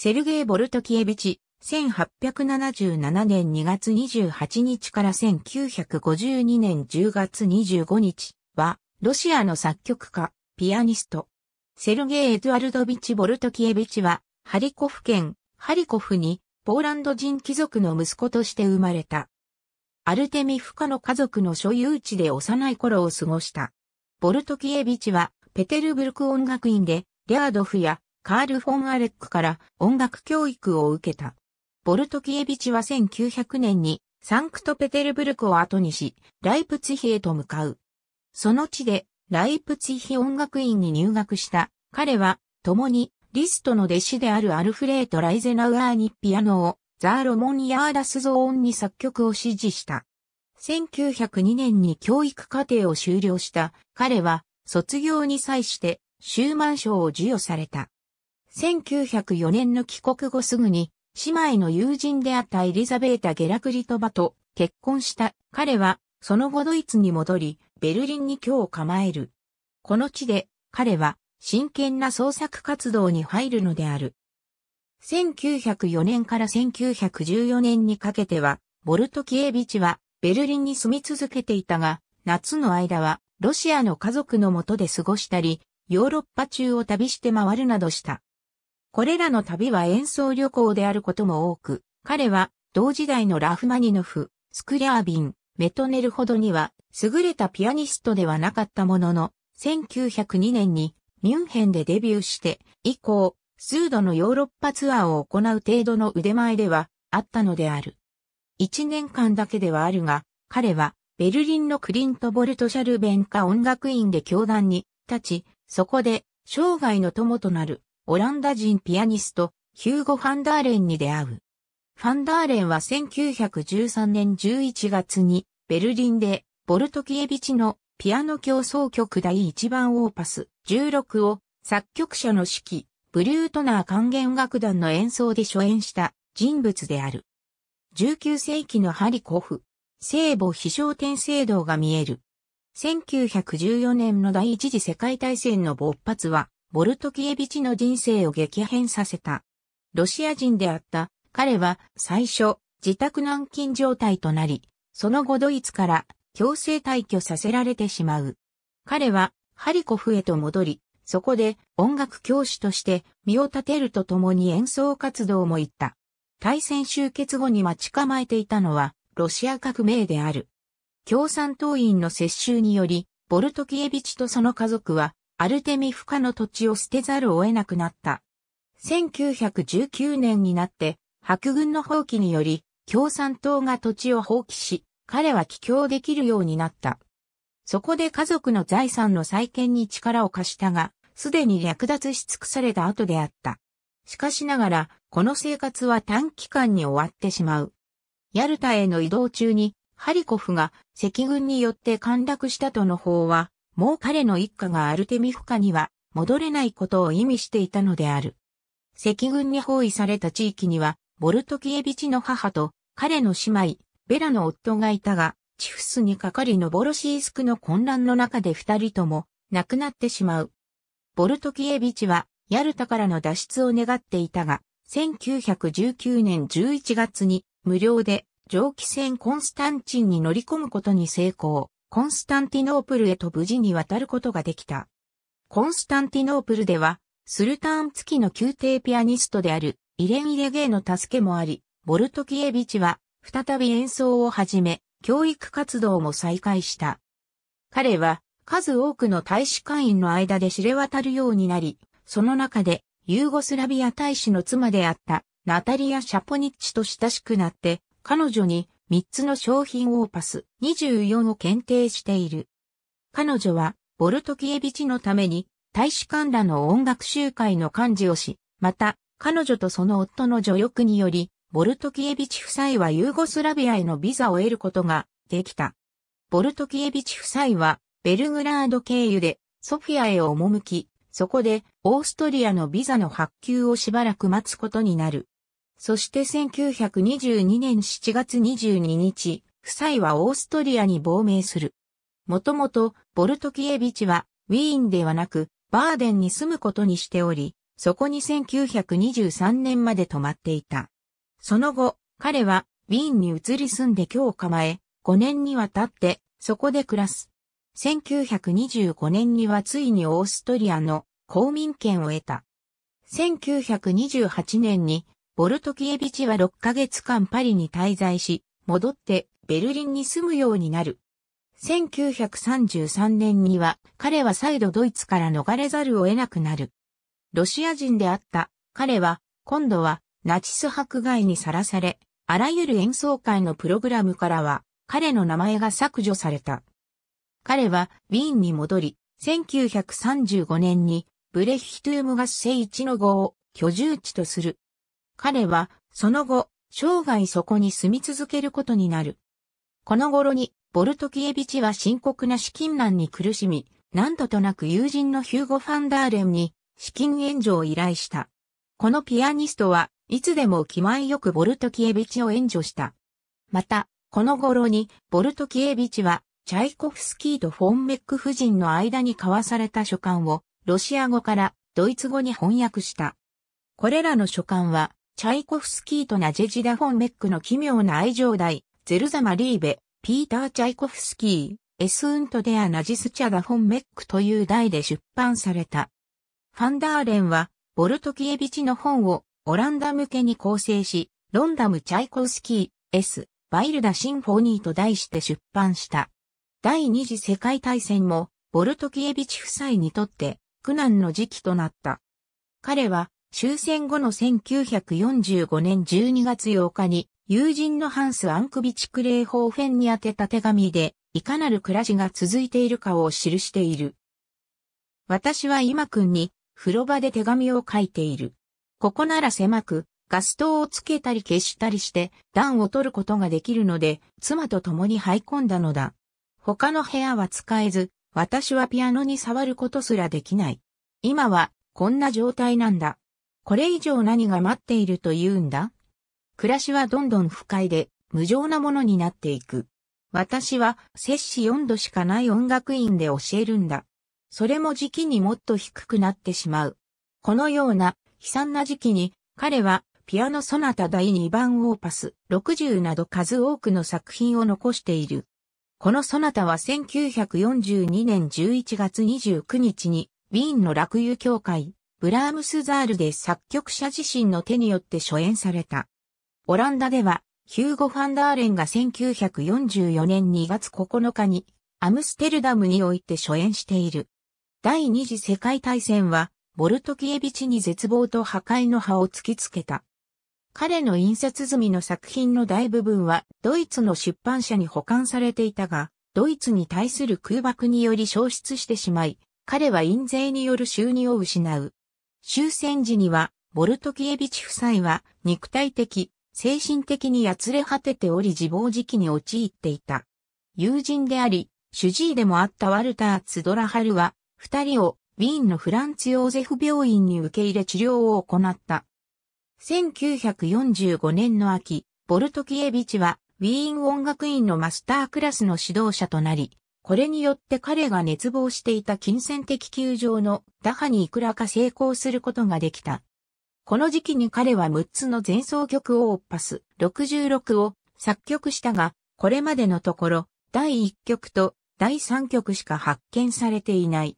セルゲイ・ボルトキエビチ、1877年2月28日から1952年10月25日は、ロシアの作曲家、ピアニスト。セルゲイ・エドアルドビチ・ボルトキエビチは、ハリコフ県、ハリコフに、ポーランド人貴族の息子として生まれた。アルテミフカの家族の所有地で幼い頃を過ごした。ボルトキエビチは、ペテルブルク音楽院で、リャードフやカール・フォン・アレックから音楽教育を受けた。ボルトキエビチは1900年にサンクトペテルブルクを後にし、ライプツヒへと向かう。その地で、ライプツヒ音楽院に入学した彼は、共にリストの弟子であるアルフレート・ライゼナウアーにピアノを、ザーロモン・ヤーラスゾーンに作曲を指示した。1902年に教育課程を修了した彼は、卒業に際して、シューマン賞を授与された。1904年の帰国後すぐに、姉妹の友人であったエリザベータ・ゲラクリトバと結婚した彼は、その後ドイツに戻り、ベルリンに居を構える。この地で、彼は、真剣な創作活動に入るのである。1904年から1914年にかけては、ボルトキエビチは、ベルリンに住み続けていたが、夏の間は、ロシアの家族のもとで過ごしたり、ヨーロッパ中を旅して回るなどした。これらの旅は演奏旅行であることも多く、彼は同時代のラフマニノフ、スクリャービン、メトネルほどには優れたピアニストではなかったものの、1902年にミュンヘンでデビューして以降、数度のヨーロッパツアーを行う程度の腕前ではあったのである。一年間だけではあるが、彼はベルリンのクリント・ボルト・シャルベンカ音楽院で教壇に立ち、そこで生涯の友となるオランダ人ピアニスト、ヒューゴ・ファンダーレンに出会う。ファンダーレンは1913年11月にベルリンでボルトキエビチのピアノ競争曲第1番オーパス16を作曲者の指揮、ブリュートナー管弦楽団の演奏で初演した人物である。19世紀のハリコフ、聖母飛翔天聖堂が見える。1914年の第一次世界大戦の勃発はボルトキエビチの人生を激変させた。ロシア人であった彼は最初自宅軟禁状態となり、その後ドイツから強制退去させられてしまう。彼はハリコフへと戻り、そこで音楽教師として身を立てるとともに演奏活動も行った。大戦終結後に待ち構えていたのはロシア革命である。共産党員の接収により、ボルトキエビチとその家族はアルテミフカの土地を捨てざるを得なくなった。1919年になって、白軍の放棄により、共産党が土地を放棄し、彼は帰郷できるようになった。そこで家族の財産の再建に力を貸したが、すでに略奪し尽くされた後であった。しかしながら、この生活は短期間に終わってしまう。ヤルタへの移動中に、ハリコフが赤軍によって陥落したとの法は、もう彼の一家がアルテミフカには戻れないことを意味していたのである。赤軍に包囲された地域には、ボルトキエビチの母と彼の姉妹、ベラの夫がいたが、チフスにかかりのボロシースクの混乱の中で二人とも亡くなってしまう。ボルトキエビチは、ヤルタからの脱出を願っていたが、1919年11月に無料で蒸気船コンスタンチンに乗り込むことに成功。コンスタンティノープルへと無事に渡ることができた。コンスタンティノープルでは、スルターン付きの宮廷ピアニストであるイレン・イレゲーの助けもあり、ボルトキエビチは再び演奏を始め、教育活動も再開した。彼は数多くの大使館員の間で知れ渡るようになり、その中でユーゴスラビア大使の妻であったナタリア・シャポニッチと親しくなって、彼女に3つの商品オーパス24を検定している。彼女は、ボルトキエビチのために、大使館らの音楽集会の幹事をし、また、彼女とその夫の助力により、ボルトキエビチ夫妻はユーゴスラビアへのビザを得ることができた。ボルトキエビチ夫妻は、ベルグラード経由で、ソフィアへ赴き、そこで、オーストリアのビザの発給をしばらく待つことになる。そして1922年7月22日、夫妻はオーストリアに亡命する。もともと、ボルトキエビチは、ウィーンではなく、バーデンに住むことにしており、そこに1923年まで泊まっていた。その後、彼は、ウィーンに移り住んで今日構え、5年にわたって、そこで暮らす。1925年にはついにオーストリアの公民権を得た。1928年にボルトキエビチは6ヶ月間パリに滞在し、戻ってベルリンに住むようになる。1933年には彼は再度ドイツから逃れざるを得なくなる。ロシア人であった彼は今度はナチス迫害にさらされ、あらゆる演奏会のプログラムからは彼の名前が削除された。彼はウィーンに戻り、1935年にブレヒトゥームガス聖一の号を居住地とする彼は、その後、生涯そこに住み続けることになる。この頃に、ボルトキエビチは深刻な資金難に苦しみ、何度となく友人のヒューゴ・ファンダーレンに資金援助を依頼した。このピアニストはいつでも気前よくボルトキエビチを援助した。また、この頃にボルトキエビチはチャイコフスキーとフォンメック夫人の間に交わされた書簡をロシア語からドイツ語に翻訳した。これらの書簡はチャイコフスキーとナジェジダ・フォン・メックの奇妙な愛情代、ゼルザ・マリーベ、ピーター・チャイコフスキー、エスウント・デア・ナジス・チャダ・フォン・メックという題で出版された。ファンダーレンは、ボルトキエビチの本をオランダ向けに構成し、ロンダム・チャイコフスキー、エス・バイルダ・シンフォニーと題して出版した。第二次世界大戦も、ボルトキエビチ夫妻にとって苦難の時期となった。彼は終戦後の1945年12月8日に、友人のハンス・アンクビチクレーホーフェンに宛てた手紙で、いかなる暮らしが続いているかを記している。私は今君に、風呂場で手紙を書いている。ここなら狭く、ガス灯をつけたり消したりして、暖を取ることができるので、妻と共に入り込んだのだ。他の部屋は使えず、私はピアノに触ることすらできない。今は、こんな状態なんだ。これ以上何が待っていると言うんだ暮らしはどんどん不快で、無情なものになっていく。私は、摂氏4度しかない音楽院で教えるんだ。それも時期にもっと低くなってしまう。このような、悲惨な時期に、彼は、ピアノソナタ第2番オーパス60など数多くの作品を残している。このソナタは1942年11月29日に、ウィーンの落友協会ブラームスザールで作曲者自身の手によって初演された。オランダでは、ヒューゴ・ファンダーレンが1944年2月9日に、アムステルダムにおいて初演している。第二次世界大戦は、ボルトキエビチに絶望と破壊の葉を突きつけた。彼の印刷済みの作品の大部分はドイツの出版社に保管されていたが、ドイツに対する空爆により消失してしまい、彼は印税による収入を失う。終戦時には、ボルトキエビチ夫妻は肉体的、精神的にやつれ果てており自暴自棄に陥っていた。友人であり、主治医でもあったワルター・ツドラハルは、二人をウィーンのフランツ・ヨーゼフ病院に受け入れ治療を行った。1945年の秋、ボルトキエビチは、ウィーン音楽院のマスタークラスの指導者となり、これによって彼が熱望していた金銭的球場の打破にいくらか成功することができた。この時期に彼は6つの前奏曲をオッパス66を作曲したが、これまでのところ第1曲と第3曲しか発見されていない。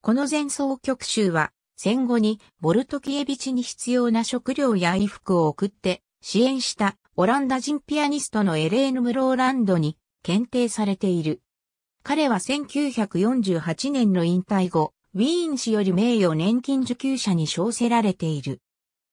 この前奏曲集は戦後にボルトキエビチに必要な食料や衣服を送って支援したオランダ人ピアニストのエレーヌ・ムローランドに検定されている。彼は1948年の引退後、ウィーン氏より名誉年金受給者に称せられている。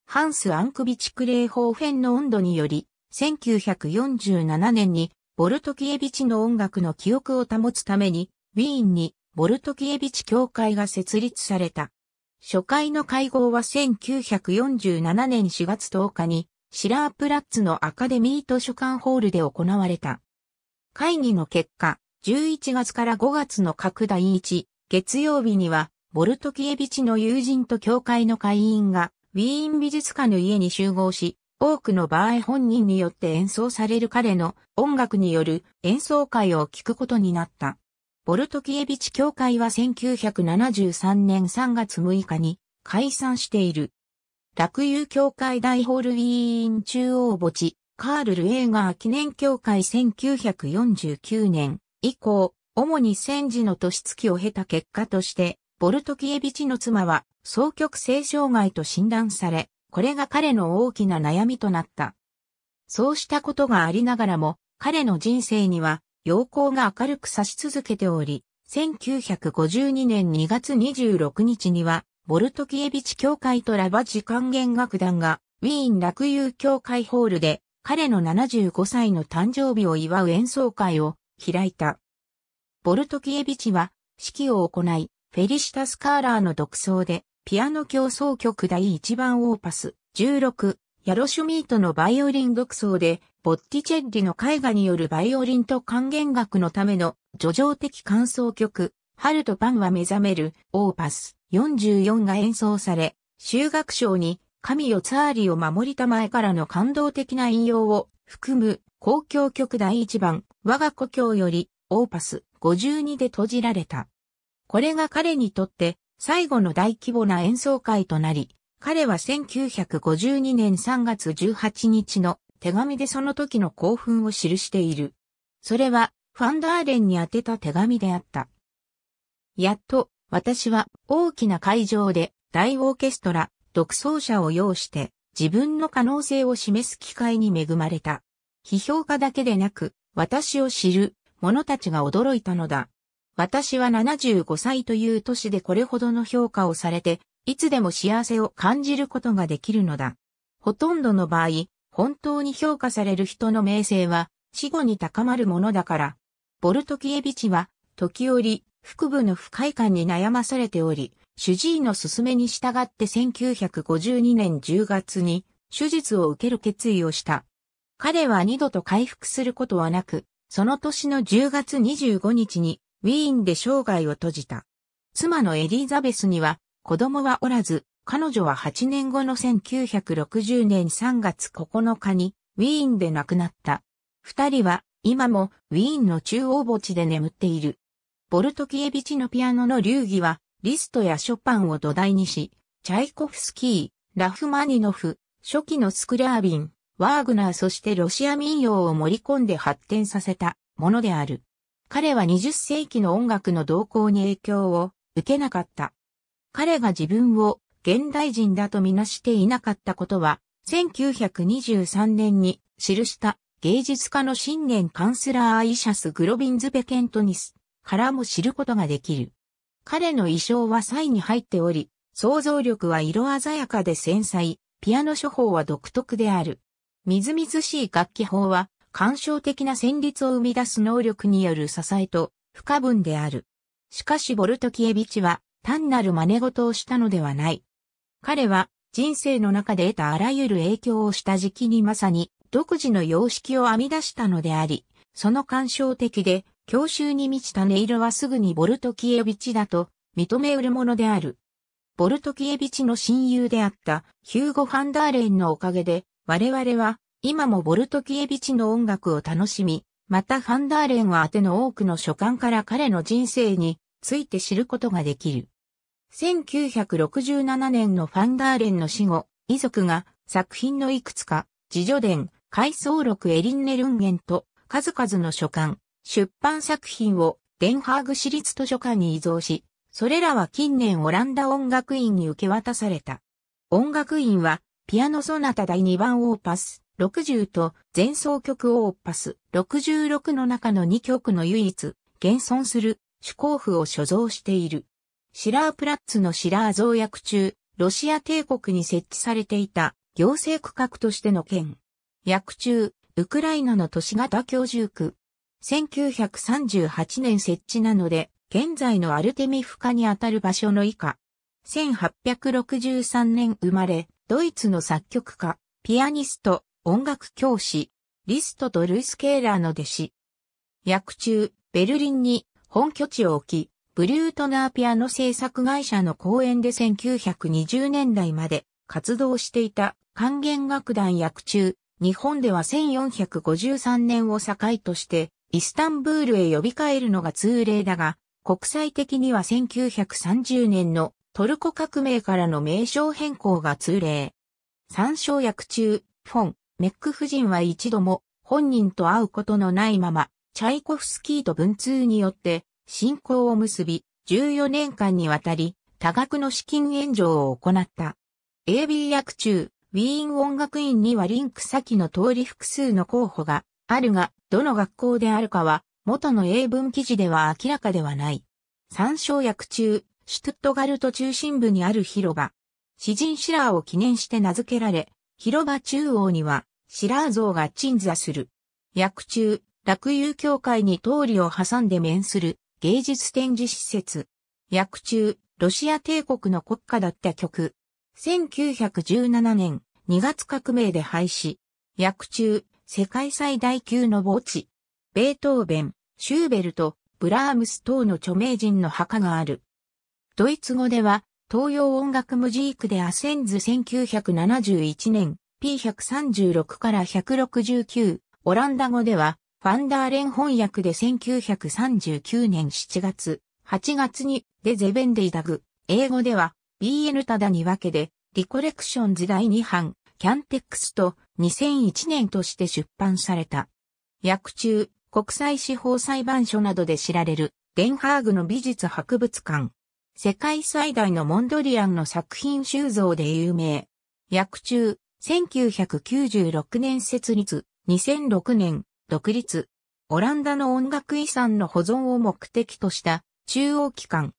ハンス・アンクビチ・クレーホーフェンの温度により、1947年にボルトキエビチの音楽の記憶を保つために、ウィーンにボルトキエビチ協会が設立された。初回の会合は1947年4月10日に、シラープラッツのアカデミー図書館ホールで行われた。会議の結果、11月から5月の各第1、月曜日には、ボルトキエビチの友人と教会の会員が、ウィーン美術家の家に集合し、多くの場合本人によって演奏される彼の音楽による演奏会を聞くことになった。ボルトキエビチ教会は1973年3月6日に解散している。落友教会大ホールウィーン中央墓地、カール・ルエーガー記念教会1949年以降、主に戦時の年月を経た結果として、ボルトキエビチの妻は、双極性障害と診断され、これが彼の大きな悩みとなった。そうしたことがありながらも、彼の人生には、陽光が明るく差し続けており、1952年2月26日には、ボルトキエビチ協会とラバジ管弦楽団が、ウィーン落友協会ホールで、彼の75歳の誕生日を祝う演奏会を開いた。ボルトキエビチは指揮を行い、フェリシタス・カーラーの独奏で、ピアノ競争曲第1番オーパス、16、ヤロシュミートのバイオリン独奏で、ボッティチェッリの絵画によるバイオリンと還元楽のための、叙情的感想曲、春とパンは目覚める、オーパス、44が演奏され、修学賞に、神よツァーリを守りたまえからの感動的な引用を含む、公共曲第1番、我が故郷より、オーパス52で閉じられた。これが彼にとって最後の大規模な演奏会となり、彼は1952年3月18日の手紙でその時の興奮を記している。それはファンダーレンに宛てた手紙であった。やっと私は大きな会場で大オーケストラ、独奏者を要して自分の可能性を示す機会に恵まれた。批評家だけでなく私を知る者たちが驚いたのだ。私は75歳という年でこれほどの評価をされて、いつでも幸せを感じることができるのだ。ほとんどの場合、本当に評価される人の名声は、死後に高まるものだから。ボルトキエビチは、時折、腹部の不快感に悩まされており、主治医の勧めに従って1952年10月に手術を受ける決意をした。彼は二度と回復することはなく、その年の10月25日にウィーンで生涯を閉じた。妻のエリザベスには子供はおらず、彼女は8年後の1960年3月9日にウィーンで亡くなった。二人は今もウィーンの中央墓地で眠っている。ボルトキエビチのピアノの流儀はリストやショパンを土台にし、チャイコフスキー、ラフマニノフ、初期のスクラービン、ワーグナーそしてロシア民謡を盛り込んで発展させたものである。彼は20世紀の音楽の動向に影響を受けなかった。彼が自分を現代人だとみなしていなかったことは、1923年に記した芸術家の新年カンスラーアイシャス・グロビンズ・ベケントニスからも知ることができる。彼の衣装は際に入っており、想像力は色鮮やかで繊細、ピアノ処方は独特である。みずみずしい楽器法は、感傷的な旋律を生み出す能力による支えと不可分である。しかしボルトキエビチは単なる真似事をしたのではない。彼は人生の中で得たあらゆる影響をした時期にまさに独自の様式を編み出したのであり、その感傷的で教習に満ちた音色はすぐにボルトキエビチだと認めうるものである。ボルトキエビチの親友であったヒューゴ・ファンダーレンのおかげで我々は、今もボルトキエビチの音楽を楽しみ、またファンダーレンは宛ての多くの書簡から彼の人生について知ることができる。1967年のファンダーレンの死後、遺族が作品のいくつか、自助伝、回想録エリンネルンゲンと数々の書簡、出版作品をデンハーグ市立図書館に移蔵し、それらは近年オランダ音楽院に受け渡された。音楽院はピアノソナタ第2番オーパス60と前奏曲オーパス66の中の2曲の唯一、現存する主項譜を所蔵している。シラープラッツのシラー増約中、ロシア帝国に設置されていた行政区画としての県。役中、ウクライナの都市型居住区。1938年設置なので、現在のアルテミフカにあたる場所の以下。1863年生まれ、ドイツの作曲家、ピアニスト、音楽教師、リストとルイス・ケーラーの弟子。役中、ベルリンに本拠地を置き、ブリュートナーピアノ制作会社の公演で1920年代まで活動していた管弦楽団役中、日本では1453年を境として、イスタンブールへ呼び帰るのが通例だが、国際的には1930年のトルコ革命からの名称変更が通例。参照役中、フォン、メック夫人は一度も本人と会うことのないまま、チャイコフスキーと文通によって信仰を結び、14年間にわたり多額の資金援助を行った。AB 役中、ウィーン音楽院にはリンク先の通り複数の候補があるが、どの学校であるかは元の英文記事では明らかではない。参照役中、シュトゥットガルト中心部にある広場。詩人シラーを記念して名付けられ、広場中央にはシラー像が鎮座する。薬中、落遊協会に通りを挟んで面する芸術展示施設。薬中、ロシア帝国の国家だった曲。1917年2月革命で廃止。薬中、世界最大級の墓地。ベートーベン、シューベルト、ブラームス等の著名人の墓がある。ドイツ語では、東洋音楽ムジークでアセンズ1971年 P136 から169、オランダ語では、ファンダーレン翻訳で1939年7月、8月にデゼベンデイダグ、英語では BN ただに分けで、リコレクションズ第2版、キャンテックスと2001年として出版された。役中、国際司法裁判所などで知られる、デンハーグの美術博物館、世界最大のモンドリアンの作品収蔵で有名。薬中、1996年設立、2006年、独立。オランダの音楽遺産の保存を目的とした中央機関。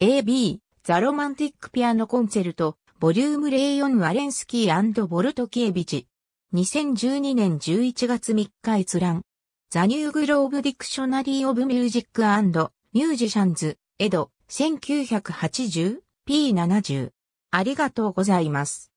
AB、ザ・ロマンティック・ピアノ・コンセルト、ボリューム04ワレンスキーボルトキエビチ。2012年11月3日閲覧。ザ・ニューグローブ・ディクショナリー・オブ・ミュージック・ミュージシャンズ、エド。1980p70。ありがとうございます。